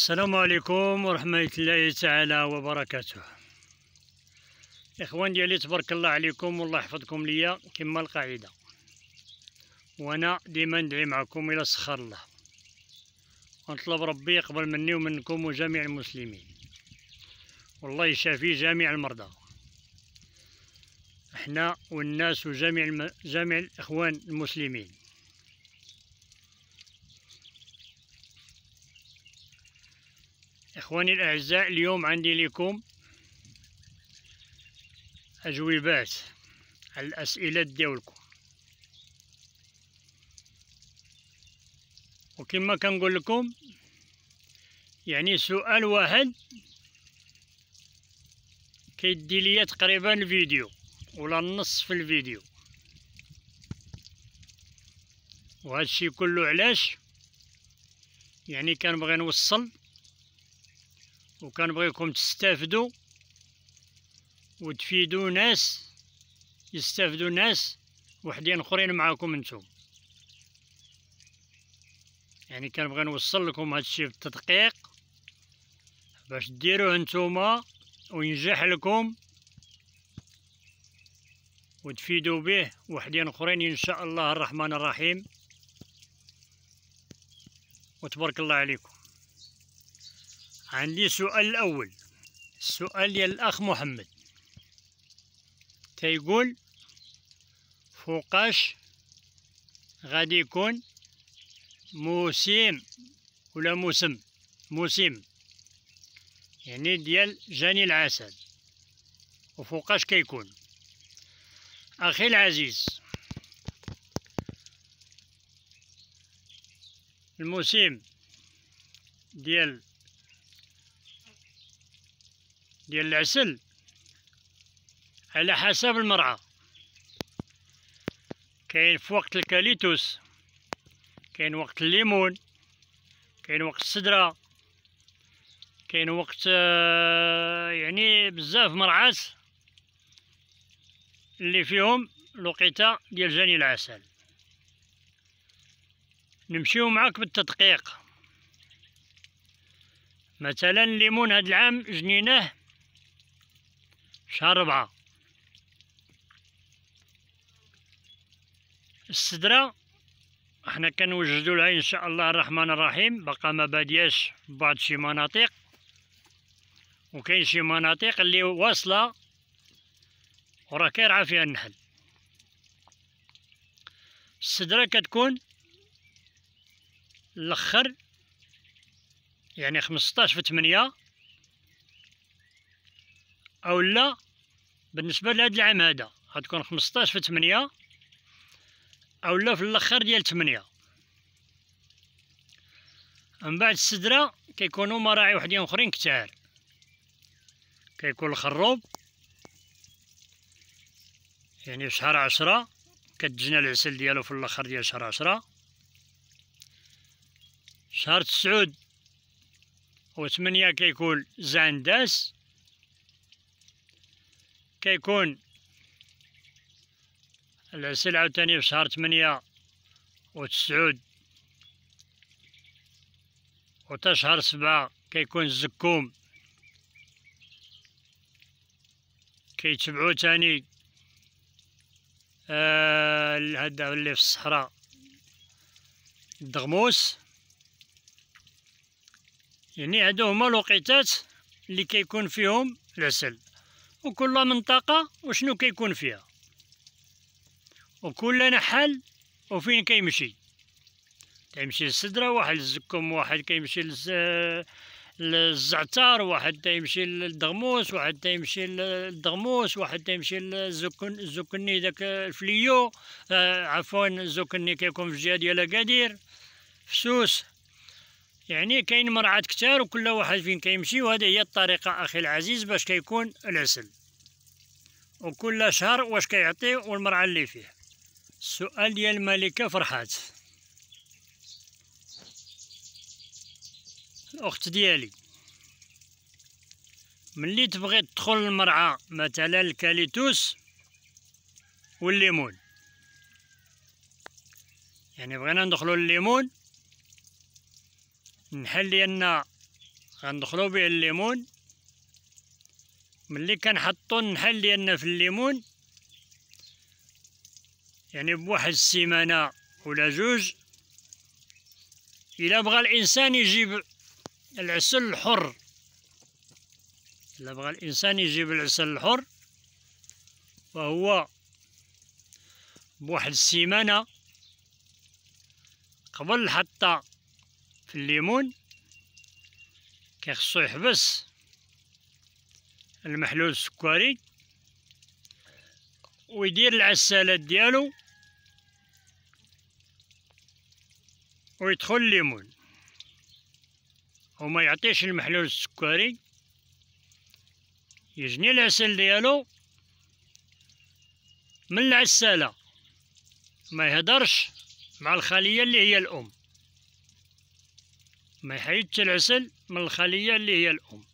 السلام عليكم ورحمة الله تعالى وبركاته إخوان ديالي تبارك الله عليكم والله يحفظكم ليا كما القاعدة وأنا ديما ندعي معكم إلى سخر الله ونطلب ربي يقبل مني ومنكم وجميع المسلمين والله يشافي جميع المرضى احنا والناس وجميع الم... جميع الإخوان المسلمين إخواني الأعزاء اليوم عندي لكم أجوبات على الأسئلة ديالكم وكما كنقول لكم يعني سؤال واحد كيدي ليا تقريبا الفيديو ولا النص في الفيديو الشيء كله علاش يعني كنبغي نوصل وكنبغيكم تستافدوا وتفيدوا ناس يستافدوا ناس وحدين اخرين معاكم انتم يعني كنبغي نوصل لكم هادشي بالتدقيق باش ديروه نتوما وينجح لكم وتفيدوا به وحدين اخرين ان شاء الله الرحمن الرحيم وتبارك الله عليكم عندي سؤال الأول السؤال ديال الأخ محمد تيقول فوقاش غادي يكون موسم ولا موسم موسم يعني ديال جاني العسل وفوقاش كيكون أخي العزيز الموسم ديال ديال العسل على حسب المرعى كاين في وقت الكاليتوس كاين وقت الليمون كاين وقت السدره كاين وقت آه، يعني بزاف مرعات اللي فيهم لقيته ديال جاني العسل نمشيو معاك بالتدقيق مثلا الليمون هاد العام جنيناه شهر ربعة السدرة احنا كنوجدو لها ان شاء الله الرحمن الرحيم بقى ما بادياش بعض شي مناطق وكاين شي مناطق اللي واصله وراه كيرعى فيها النحل السدره كتكون الاخر يعني خمسطاش في او اولا بالنسبه لهاد العام هذا غتكون خمسطاش في أو لا في الاخر ديال 8 من بعد السدره كيكونوا مراعي وحدين اخرين كتار كيكون الخروب يعني في شهر عشرة كتجنى العسل ديالو في الاخر ديال شهر عشرة شهر تسعود وثمانية كيكون زانداس كيكون العسل عاوتاني في شهر تمنية و تسعود و شهر سبعة كيكون الزكوم كيتبعو تاني آه هدا اللي في الصحراء الدغموس يعني هادو هما الوقيتات اللي كيكون فيهم العسل وكل منطقة وشنو كيكون فيها وكل نحل وفين كيمشي كيمشي للسدرة واحد للزكم واحد كيمشي للزعتر واحد تيمشي للدغموس واحد تيمشي للدغموس واحد تيمشي للزكني داك الفليو آه عفوا الزكني كيكون في الجهة ديال أكادير في سوس يعني كاين مرعات كتار وكل واحد فين كيمشي وهذه هي الطريقه اخي العزيز باش كيكون العسل وكل شهر واش كيعطي والمرعى اللي فيه السؤال ديال الملكه فرحات الاخت ديالي ملي تبغي تدخل المرعى مثلا الكاليتوس والليمون يعني بغينا ندخلو الليمون النحل ديالنا غندخلو به الليمون ملي كنحطو النحل ديالنا في الليمون يعني بواحد السيمانة ولا جوج إلا بغى الإنسان يجيب العسل الحر إلا بغى الإنسان يجيب العسل الحر فهو بواحد السيمانة قبل حتى في الليمون كيخصو يحبس المحلول السكري ويدير العسالات ديالو ويدخل الليمون وما يعطيش المحلول السكري يجني العسل ديالو من العسالة ما يهدرش مع الخلية اللي هي الأم ما يحيدش العسل من الخلية اللي هي الأم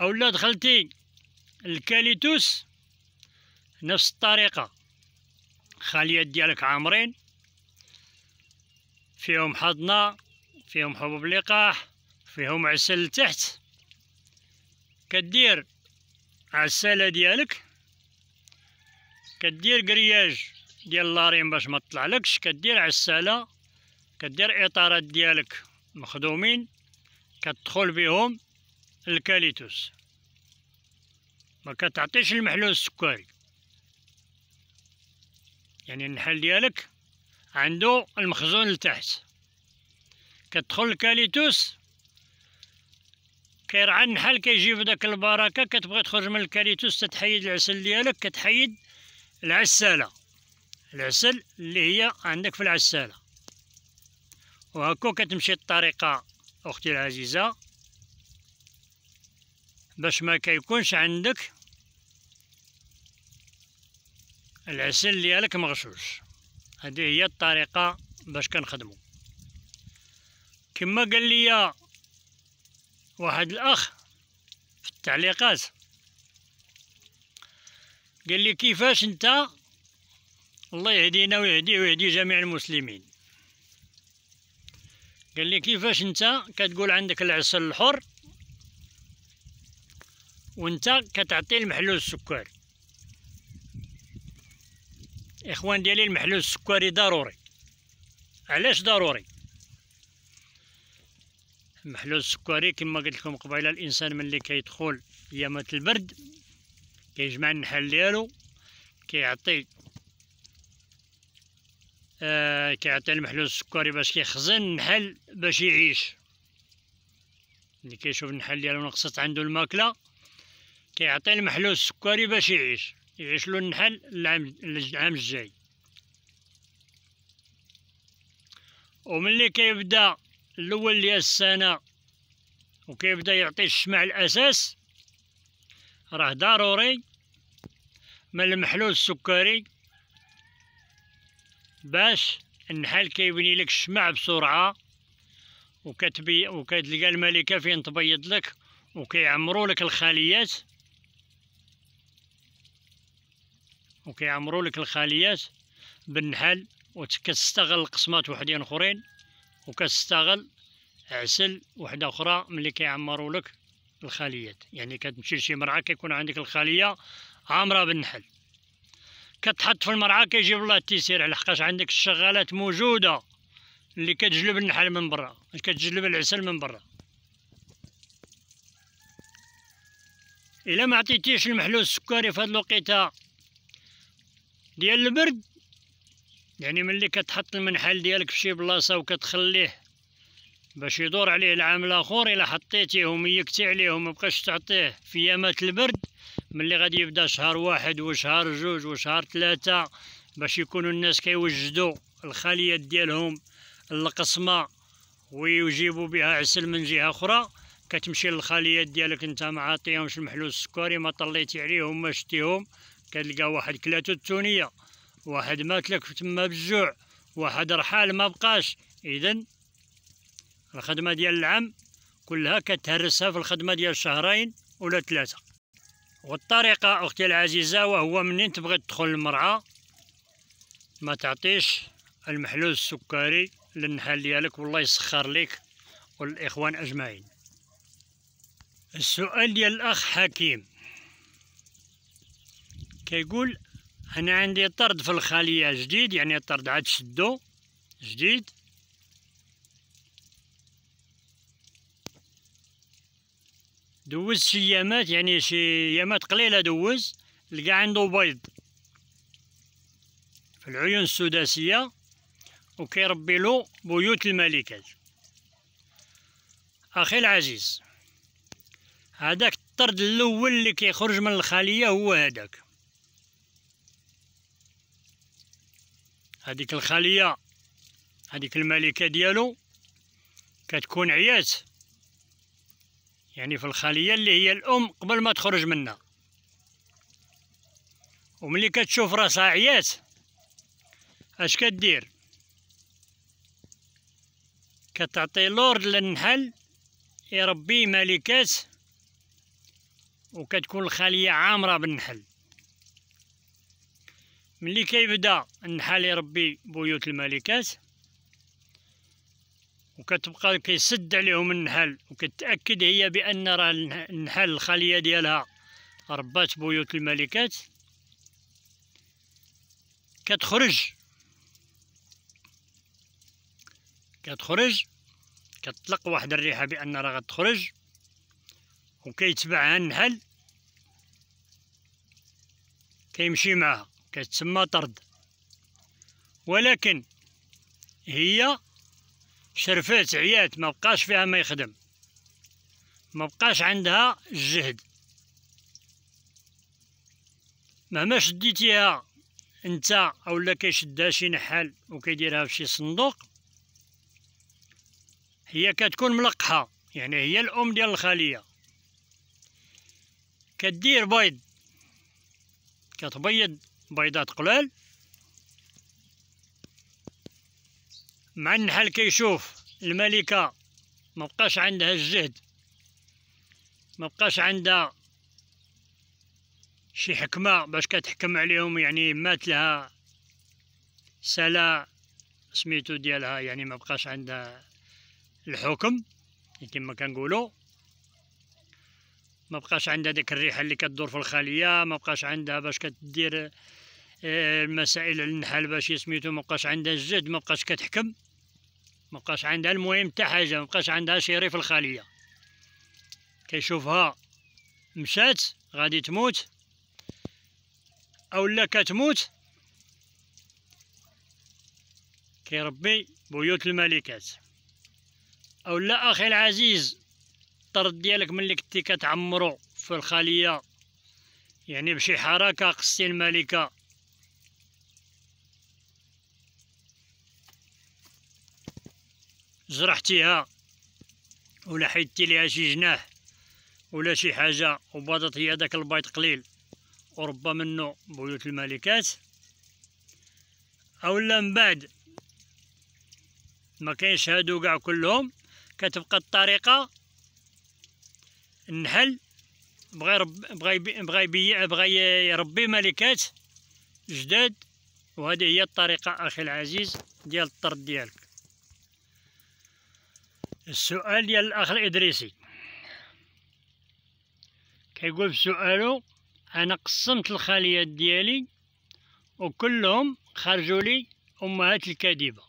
أولا دخلتي الكاليتوس نفس الطريقة خلية ديالك عامرين فيهم حضنة فيهم حبوب لقاح فيهم عسل تحت كدير عسالة ديالك كدير قرياج ديال لارين باش ما تطلعلكش كدير عسالة كدير اطارات ديالك مخدومين كتدخل بهم الكاليتوس ما كتعطيش المحلول السكري يعني النحل ديالك عنده المخزون لتحت كتدخل الكاليتوس كيرعى النحل كيجيب داك البركه كتبغي تخرج من الكاليتوس تتحيد العسل ديالك كتحيد العساله العسل اللي هي عندك في العساله وهكا كتمشي الطريقه اختي العزيزه باش ما كيكونش عندك العسل ديالك مغشوش هذه هي الطريقه باش كنخدمو كما قال لي واحد الاخ في التعليقات قال لي كيفاش انت الله يهدينا ويهدي ويهدي جميع المسلمين قال لي كيفاش انت كتقول عندك العسل الحر وانت كتعطي المحلول السكري اخوان ديالي المحلول السكري ضروري علاش ضروري المحلول السكري كما قلت لكم قبيله الانسان ملي كيدخل ايامات البرد كيجمع النحل ديالو كيعطي آه، كيعطي المحلول السكري باش كيخزن النحل باش يعيش اللي كيشوف النحل ديالو نقصت عنده الماكله كيعطي المحلول السكري باش يعيش يعيش له النحل العام العام الجاي وملي كيبدا الاول ديال السنه وكيبدا يعطي الشمع الاساس راه ضروري من المحلول السكري باش النحل كيبني لك الشمع بسرعه وكتبي وكتلقى الملكه فين تبيض لك وكيعمروا لك الخليات وكيعمروا لك الخليات بالنحل وكتستغل قسمات وحدين اخرين وكتستغل عسل وحده اخرى ملي كيعمروا لك الخليات يعني كتمشي لشي مرعى كيكون عندك الخليه عامره بالنحل كتحط في المرعى كيجيب الله التيسير لحقاش عندك الشغالات موجوده اللي كتجلب النحل من برا كتجلب العسل من برا الا ما عطيتيش المحلول السكري في هاد الوقيته ديال البرد يعني ملي كتحط المنحل ديالك في شي بلاصه وكتخليه باش يدور عليه العام الاخر الا حطيتيه وميكتي عليه ومبقاش تعطيه في ايامات البرد ملي غادي يبدا شهر واحد وشهر جوج وشهر ثلاثة باش يكونوا الناس كيوجدوا الخليات ديالهم القصمة ويجيبوا بها عسل من جهة أخرى كتمشي للخليات ديالك انت ما عاطيهمش المحلول السكري ما طليتي عليهم ما شتيهم كتلقى واحد كلاتو التونية واحد ماتلك تما بالجوع واحد رحال ما بقاش إذن الخدمة ديال العام كلها كتهرسها في الخدمة ديال شهرين ولا ثلاثة والطريقة أختي العزيزة وهو منين تبغي تدخل المرأة ما تعطيش المحلول السكري للنحال ديالك والله يسخر لك والإخوان أجمعين السؤال ديال الأخ حكيم كيقول أنا عندي طرد في الخلية جديد يعني طرد عاد شدو جديد دوز شي يامات يعني شي يامات قليله دوز لقى عنده بيض في العيون السداسيه وكيربي له بيوت الملكات اخي العزيز هذاك الطرد الاول اللي كيخرج من الخليه هو هذاك هذيك الخليه هذيك الملكه ديالو كتكون عيات يعني في الخلية اللي هي الأم قبل ما تخرج منها وملي كتشوف راسها عيات اش كدير كتعطي لورد للنحل يربي ملكات وكتكون الخلية عامرة بالنحل ملي كيبدا النحل يربي بيوت الملكات وكتبقى كيسد عليهم النحل وكتأكد هي بأن راه النحل الخلية ديالها ربات بيوت الملكات كتخرج كتخرج كتطلق واحد الريحة بأن راه غتخرج وكيتبعها النحل كيمشي معها كتسمى طرد ولكن هي شرفات عيات ما بقاش فيها ما يخدم ما بقاش عندها الجهد مهما شديتيها انت اولا كيشدها شي نحال وكيديرها فشي صندوق هي كتكون ملقحه يعني هي الام ديال الخليه كدير بيض كتبيض بيضات قلال مع النحل كيشوف الملكة ما بقاش عندها الجهد ما بقاش عندها شي حكمة باش كتحكم عليهم يعني مات لها سلا سميتو ديالها يعني ما بقاش عندها الحكم يعني كما كنقولوا ما بقاش عندها ديك الريحه اللي كتدور في الخليه ما بقاش عندها باش كدير آه، المسائل النحل باش سميتو ما بقاش عندها الجد ما بقاش كتحكم مبقاش عندها المهم حتى حاجه مبقاش عندها شريف الخليه كيشوفها مشات غادي تموت اولا كتموت كيربي بيوت الملكات اولا اخي العزيز الطرد ديالك ملي كنتي كتعمرو في الخليه يعني بشي حركه قصتي الملكه زرعتيها ولا حيدتي ليها شي جناح ولا شي حاجه وبادت هي داك البيض قليل وربى منه بيوت الملكات اولا من بعد ما كاينش هادو كاع كلهم كتبقى الطريقه النحل بغى بغى بغى يبيع بغى يربي ملكات جداد وهذه هي الطريقه اخي العزيز ديال الطرد ديالك السؤال ديال الاخ الادريسي كيقول في سؤاله انا قسمت الخليات ديالي وكلهم خرجوا لي امهات الكذبه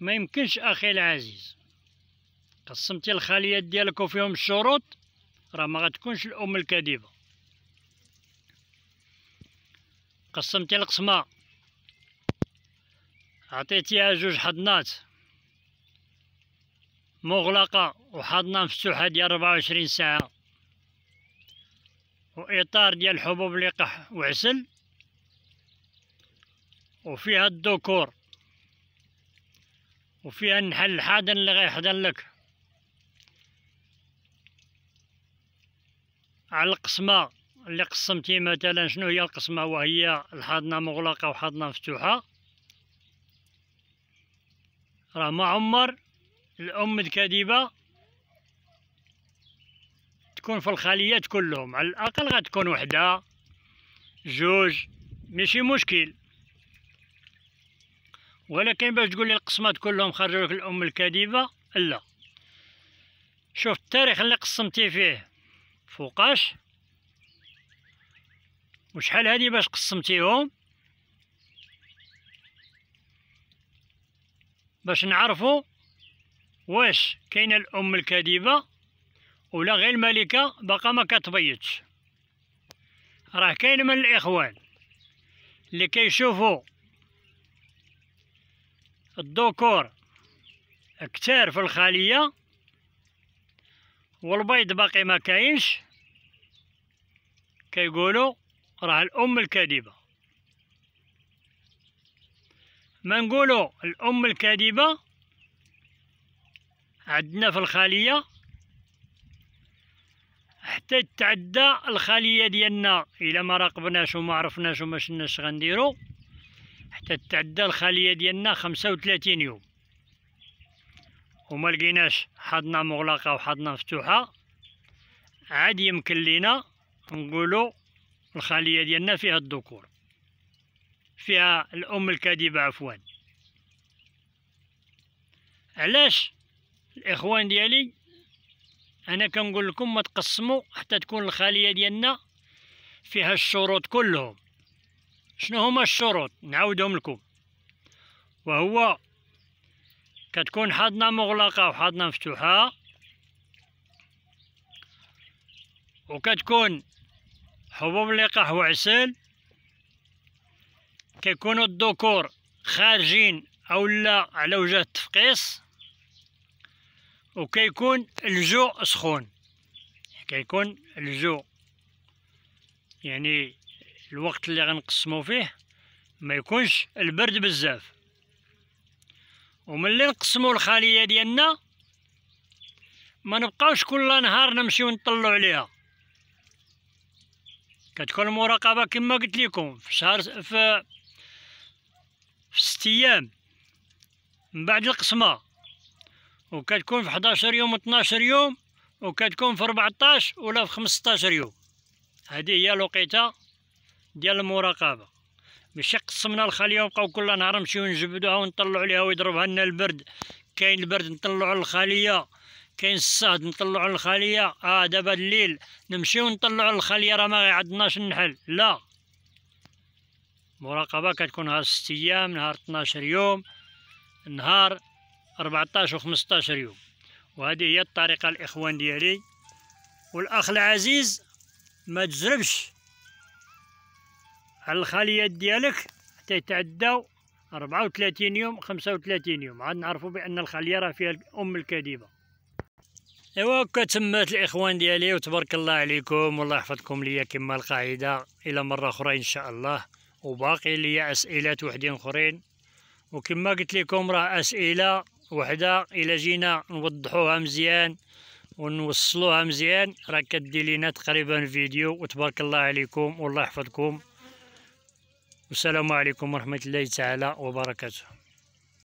ما يمكنش اخي العزيز قسمتي الخليات ديالك وفيهم الشروط راه ما غتكونش الام الكذبه قسمتي القسمه عطيتيها جوج حضنات مغلقة وحضنة مفتوحة ديال ربعة وعشرين ساعة وإطار ديال حبوب لقح وعسل وفيها الذكور وفيها النحل الحاضن اللي غيحضن لك على القسمة اللي قسمتي مثلا شنو هي القسمة وهي الحاضنة مغلقة وحاضنة مفتوحة راه ما عمر الأم الكاذبة تكون في الخليات كلهم على الأقل غتكون وحدة جوج ماشي مشكل ولكن باش تقول لي القسمات كلهم خرجوا لك الأم الكاذبة لا شوف التاريخ اللي قسمتي فيه فوقاش وشحال هادي باش قسمتيهم باش نعرفوا واش كاينه الام الكاذبه ولا غير الملكه باقا ما كتبيضش راه كاين من الاخوان اللي كيشوفوا الذكور كتار في الخليه والبيض باقي ما كاينش كيقولوا راه الام الكاذبه ما نقولوا الأم الكاذبة عندنا في الخلية حتى تتعدى الخلية ديالنا إلا ما راقبناش وما عرفناش وما شناش غنديرو حتى تتعدى الخلية ديالنا خمسة وثلاثين يوم وما لقيناش حضنا مغلقة وحضنا مفتوحة عاد يمكن لينا نقولو الخلية ديالنا فيها الذكور فيها الأم الكاذبة عفوا علاش الإخوان ديالي أنا كنقول لكم ما تقسموا حتى تكون الخلية ديالنا فيها الشروط كلهم شنو هما الشروط نعاودهم لكم وهو كتكون حاضنة مغلقة وحاضنة مفتوحة وكتكون حبوب لقاح وعسل كيكونوا الذكور خارجين اولا على وجه التفقيس وكيكون الجو سخون كيكون الجو يعني الوقت اللي غنقسمو فيه ما يكونش البرد بزاف وملي نقسمو الخليه ديالنا ما نبقاوش كل نهار نمشيو نطلعو عليها كتكون المراقبه كما قلت لكم في شهر في في ست ايام من بعد القسمه وكتكون في 11 يوم و 12 يوم وكتكون في 14 ولا في 15 يوم هذه هي الوقيته ديال المراقبه ماشي قسمنا الخليه وبقاو كل نهار نمشيو نجبدوها ونطلعوا عليها ويضربها لنا البرد كاين البرد نطلعوا الخليه كاين الصهد نطلعوا الخليه اه دابا الليل نمشيو نطلعوا الخليه راه ما عندناش النحل لا مراقبة كتكون نهار ست أيام نهار طناشر يوم نهار و وخمسطاشر يوم وهذه هي الطريقة الإخوان ديالي والأخ العزيز ما تزربش على الخليات ديالك حتى يتعداو ربعة وثلاثين يوم خمسة وثلاثين يوم عاد نعرفوا بأن الخلية راه فيها الأم الكذبة ايوا هكا تمات الاخوان ديالي وتبارك الله عليكم والله يحفظكم ليا كما القاعده الى مره اخرى ان شاء الله وباقي لي اسئله وحدين اخرين وكما قلت لكم راه اسئله وحده الى جينا نوضحوها مزيان ونوصلوها مزيان راه كدير لينا تقريبا فيديو وتبارك الله عليكم والله يحفظكم والسلام عليكم ورحمه الله تعالى وبركاته